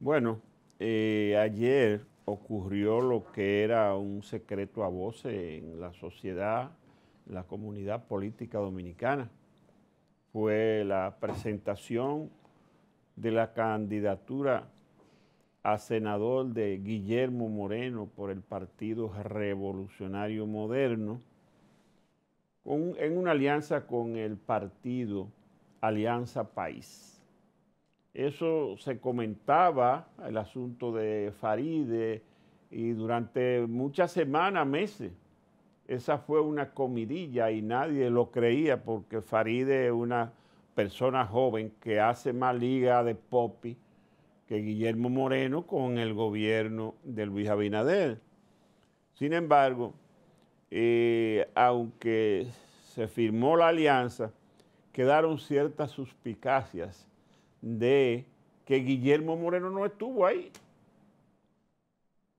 Bueno, eh, ayer ocurrió lo que era un secreto a voces en la sociedad, en la comunidad política dominicana. Fue la presentación de la candidatura a senador de Guillermo Moreno por el Partido Revolucionario Moderno, en una alianza con el partido Alianza País. Eso se comentaba, el asunto de Faride, y durante muchas semanas, meses, esa fue una comidilla y nadie lo creía porque Faride es una persona joven que hace más liga de popi que Guillermo Moreno con el gobierno de Luis Abinader. Sin embargo, eh, aunque se firmó la alianza, quedaron ciertas suspicacias de que Guillermo Moreno no estuvo ahí.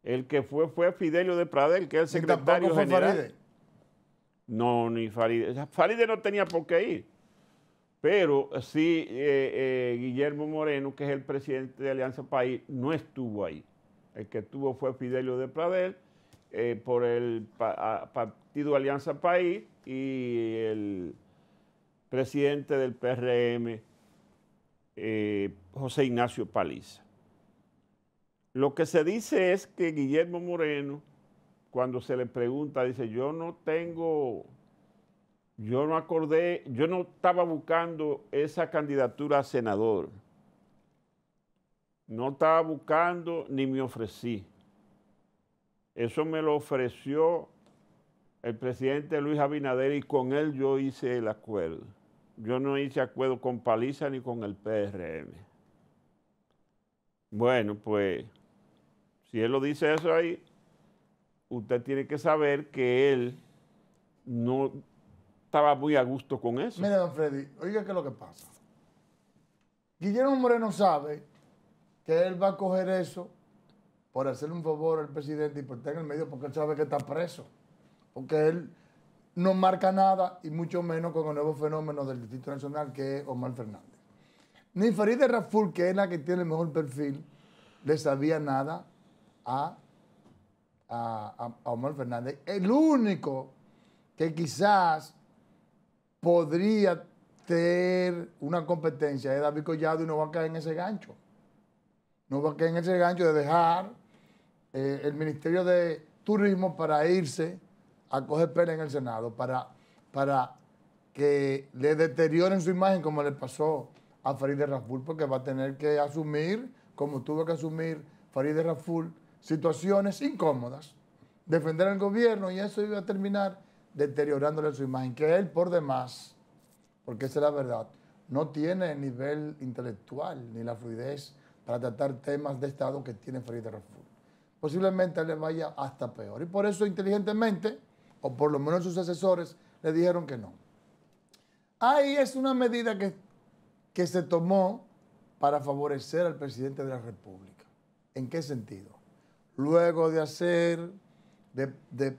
El que fue fue Fidelio de Pradel, que es el secretario general. No, ni Faride. Faride no tenía por qué ir. Pero sí, eh, eh, Guillermo Moreno, que es el presidente de Alianza País, no estuvo ahí. El que estuvo fue Fidelio de Pradel eh, por el partido Alianza País y el presidente del PRM, eh, José Ignacio Paliza. Lo que se dice es que Guillermo Moreno, cuando se le pregunta, dice, yo no tengo, yo no acordé, yo no estaba buscando esa candidatura a senador. No estaba buscando ni me ofrecí. Eso me lo ofreció el presidente Luis Abinader y con él yo hice el acuerdo yo no hice acuerdo con Paliza ni con el PRM. Bueno, pues si él lo dice eso ahí, usted tiene que saber que él no estaba muy a gusto con eso. Mira, don Freddy, oiga qué es lo que pasa. Guillermo Moreno sabe que él va a coger eso por hacerle un favor al presidente y por estar en el medio, porque él sabe que está preso. Porque él no marca nada y mucho menos con el nuevo fenómeno del Distrito Nacional que es Omar Fernández. Ni Farideh Raful, que es la que tiene el mejor perfil, le sabía nada a, Omar Fernández. El único que quizás podría tener una competencia es David Collado y no va a caer en ese gancho. No va a caer en ese gancho de dejar eh, el Ministerio de Turismo para irse a coger pena en el Senado para, para que le deterioren su imagen como le pasó a Farideh Raful, porque va a tener que asumir, como tuvo que asumir Farideh Raful, situaciones incómodas, defender al gobierno y eso iba a terminar deteriorándole su imagen, que él por demás, porque esa es la verdad, no tiene el nivel intelectual ni la fluidez para tratar temas de Estado que tiene Farideh Raful. Posiblemente le vaya hasta peor. Y por eso, inteligentemente, o por lo menos sus asesores le dijeron que no. Ahí es una medida que, que se tomó para favorecer al presidente de la República. ¿En qué sentido? Luego de hacer, de,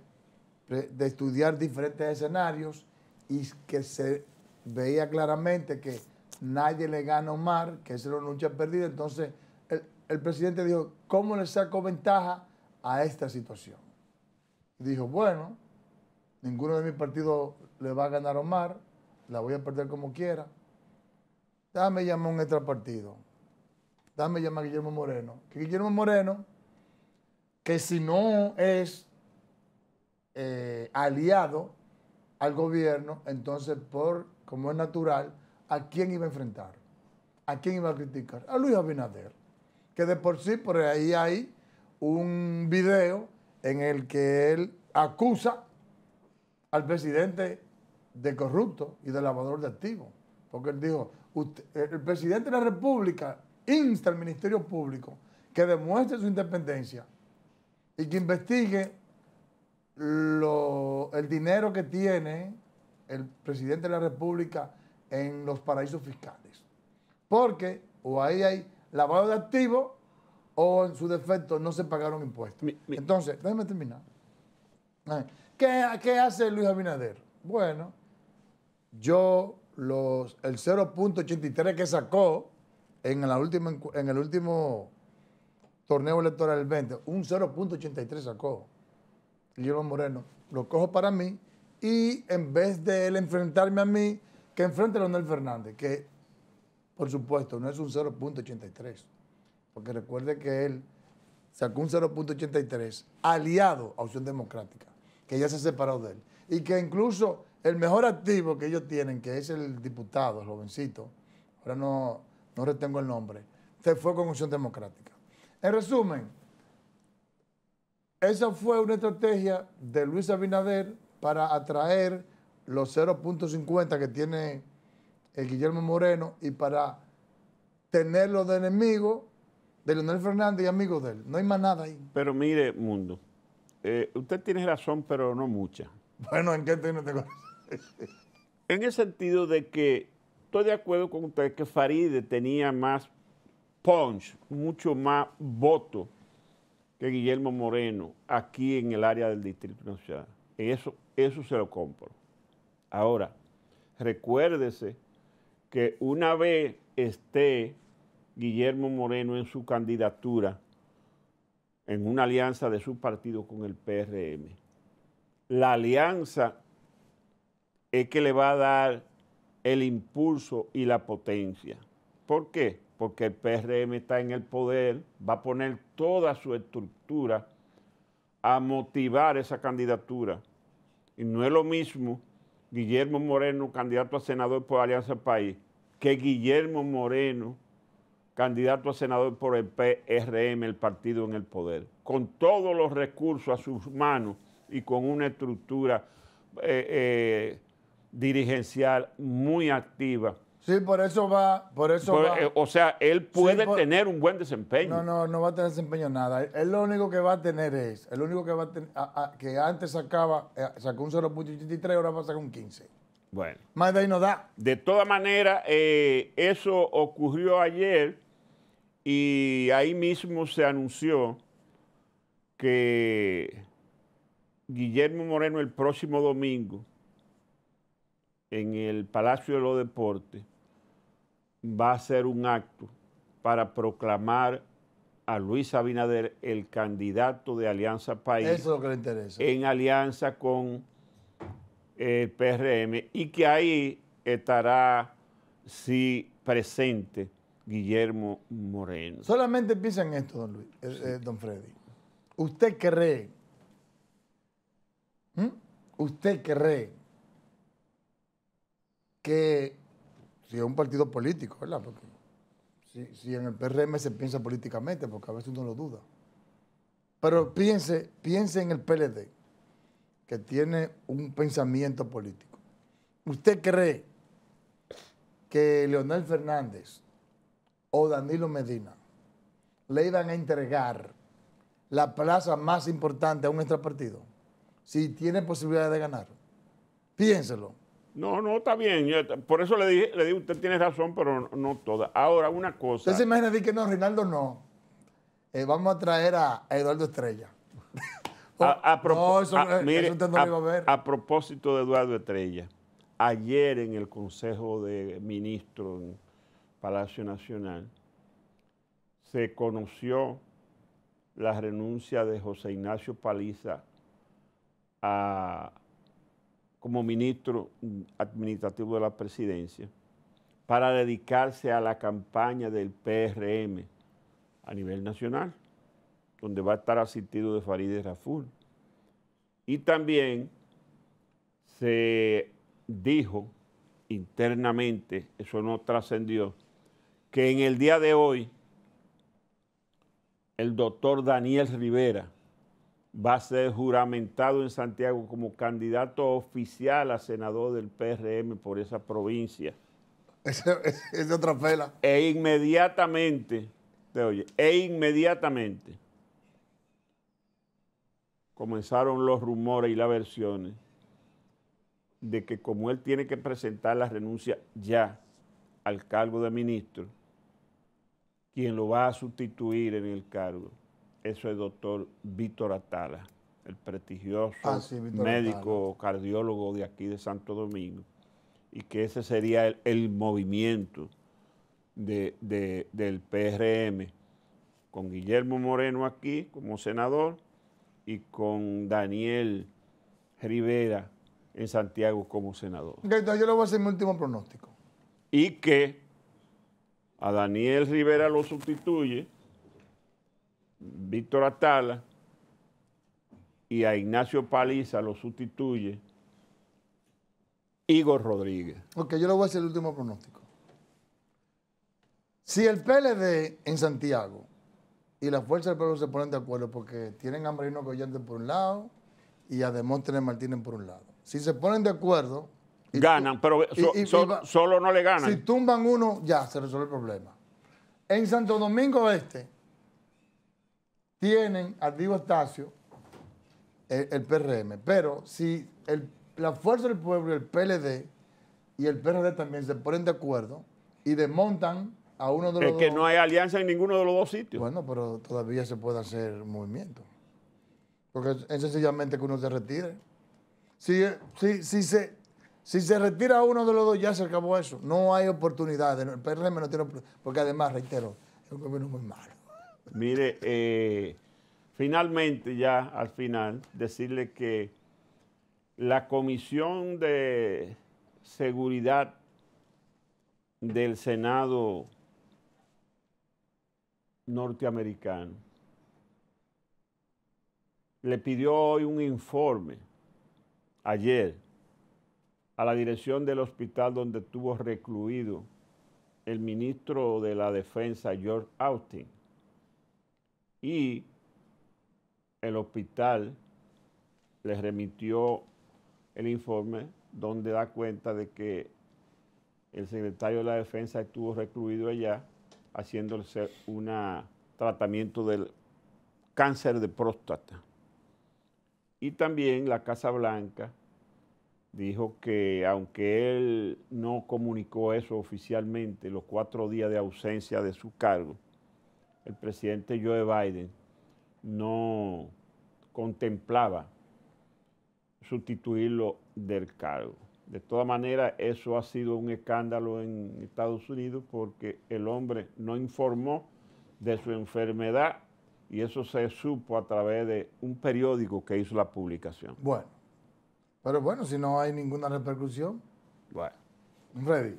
estudiar diferentes escenarios y que se veía claramente que nadie le gana más, Omar, que es una lucha perdida, entonces el, el presidente dijo, ¿cómo le saco ventaja a esta situación? dijo, bueno, Ninguno de mis partidos le va a ganar a Omar. La voy a perder como quiera. Dame llamar un extra partido. Dame llamar a Guillermo Moreno. Que Guillermo Moreno, que si no es eh, aliado al gobierno, entonces por, como es natural, ¿a quién iba a enfrentar? ¿A quién iba a criticar? A Luis Abinader. Que de por sí, por ahí hay un video en el que él acusa al presidente de corrupto y de lavador de activos. Porque él dijo, el presidente de la República insta al Ministerio Público que demuestre su independencia y que investigue el dinero que tiene el presidente de la República en los paraísos fiscales. Porque o ahí hay lavado de activos o en su defecto no se pagaron impuestos. Entonces, déjeme terminar. Ah, ¿Qué, hace Luis Abinader? Bueno, yo los, el 0.83 que sacó en, la última, en el último torneo electoral del 20, un 0.83 sacó Guillermo Moreno. Lo cojo para mí y en vez de él enfrentarme a mí, que enfrente a Leonel Fernández, que por supuesto no es un 0.83, porque recuerde que él sacó un 0.83 aliado a Opción Democrática que ya se separó de él. Y que incluso el mejor activo que ellos tienen, que es el diputado, el jovencito, ahora no, retengo el nombre, se fue con Unción Democrática. En resumen, esa fue una estrategia de Luis Abinader para atraer los 0.50 que tiene el Guillermo Moreno y para tenerlo de enemigo de Leonel Fernández y amigos de él. No hay más nada ahí. Pero mire, mundo, eh, usted tiene razón, pero no mucha. Bueno, ¿en qué tiene razón? en el sentido de que estoy de acuerdo con usted que Faride tenía más punch, mucho más voto que Guillermo Moreno aquí en el área del Distrito Nacional. Eso, eso se lo compro. Ahora, recuérdese que una vez esté Guillermo Moreno en su candidatura, en una alianza de su partido con el PRM. La alianza es que le va a dar el impulso y la potencia. ¿Por qué? Porque el PRM está en el poder, va a poner toda su estructura a motivar esa candidatura. Y no es lo mismo Guillermo Moreno, candidato a senador por Alianza País, que Guillermo Moreno, candidato a senador por el PRM, el partido en el poder, con todos los recursos a sus manos y con una estructura eh, eh, dirigencial muy activa. Sí, por eso va, por eso va. Eh, o sea, él puede tener un buen desempeño. No, no, no va a tener desempeño nada. Él lo único que va a tener es, el único que va a que antes sacaba, sacó un 0.83, ahora va a sacar un 15. Bueno. Más de no da. De todas maneras, eh, eso ocurrió ayer y ahí mismo se anunció que Guillermo Moreno el próximo domingo en el Palacio de los Deportes va a hacer un acto para proclamar a Luis Abinader el candidato de Alianza País. Eso que le interesa. En alianza con el PRM y que ahí estará, si presente Guillermo Moreno. Solamente piensa en esto, don eh, eh, Freddy. ¿Usted cree? ¿Mm? ¿Usted cree que si es un partido político, ¿verdad? Porque si, en el PRM se piensa políticamente, porque a veces uno lo duda. Pero piense, piense en el PLD que tiene un pensamiento político. ¿Usted cree que Leonel Fernández o Danilo Medina le iban a entregar la plaza más importante a un extrapartido si tiene posibilidad de ganar? Piénselo. No, no, está bien. Por eso le dije, le usted tiene razón, pero no toda. Ahora, una cosa. Usted se imagina que no, Reinaldo no. Eh, vamos a traer a Eduardo Estrella. A, propósito de Eduardo Estrella, ayer en el Consejo de Ministros en Palacio Nacional se conoció la renuncia de José Ignacio Paliza como ministro administrativo de la presidencia para dedicarse a la campaña del PRM a nivel nacional donde va a estar asistido de Farideh Raful. Y también se dijo internamente, eso no trascendió, que en el día de hoy el doctor Daniel Rivera va a ser juramentado en Santiago como candidato oficial a senador del PRM por esa provincia. Es, es, otra pela. E inmediatamente, te oye, e inmediatamente comenzaron los rumores y las versiones de que como él tiene que presentar la renuncia ya al cargo de ministro, quien lo va a sustituir en el cargo, eso es el doctor Víctor Atala, el prestigioso ah, médico cardiólogo de aquí de Santo Domingo, y que ese sería el, movimiento del PRM, con Guillermo Moreno aquí como senador, y con Daniel Rivera en Santiago como senador. Entonces yo le voy a hacer mi último pronóstico. Y que a Daniel Rivera lo sustituye Víctor Atala y a Ignacio Paliza lo sustituye Igor Rodríguez. Ok, yo le voy a hacer el último pronóstico. Si el PLD en Santiago y la fuerza del pueblo se ponen de acuerdo porque tienen a Marino Collante por un lado y a Demóstenes Martínez por un lado. Si se ponen de acuerdo... ganan, pero solo no le ganan. Si tumban uno, ya se resuelve el problema. En Santo Domingo Este tienen a Diego Estacio el, PRM, pero si la fuerza del pueblo, el PLD y el PRD también se ponen de acuerdo y desmontan uno de es que no hay alianza en ninguno de los dos sitios. Bueno, pero todavía se puede hacer movimiento. Porque es sencillamente que uno se retire. Si, sí, se, si se retira uno de los dos, ya se acabó eso. No hay oportunidades. El PRM no tiene Porque además, reitero, es un gobierno muy malo. Mire, eh, finalmente, ya al final, decirle que la Comisión de Seguridad del Senado norteamericano le pidió hoy un informe, ayer, a la dirección del hospital donde estuvo recluido el ministro de la Defensa, George Austin, y el hospital le remitió el informe donde da cuenta de que el secretario de la Defensa estuvo recluido allá haciéndose un tratamiento del cáncer de próstata. Y también la Casa Blanca dijo que aunque él no comunicó eso oficialmente, los cuatro días de ausencia de su cargo, el presidente Joe Biden no contemplaba sustituirlo del cargo. De todas maneras, eso ha sido un escándalo en Estados Unidos porque el hombre no informó de su enfermedad y eso se supo a través de un periódico que hizo la publicación. Bueno, pero bueno, si no hay ninguna repercusión. Bueno. Ready.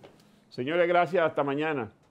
Señores, gracias. Hasta mañana.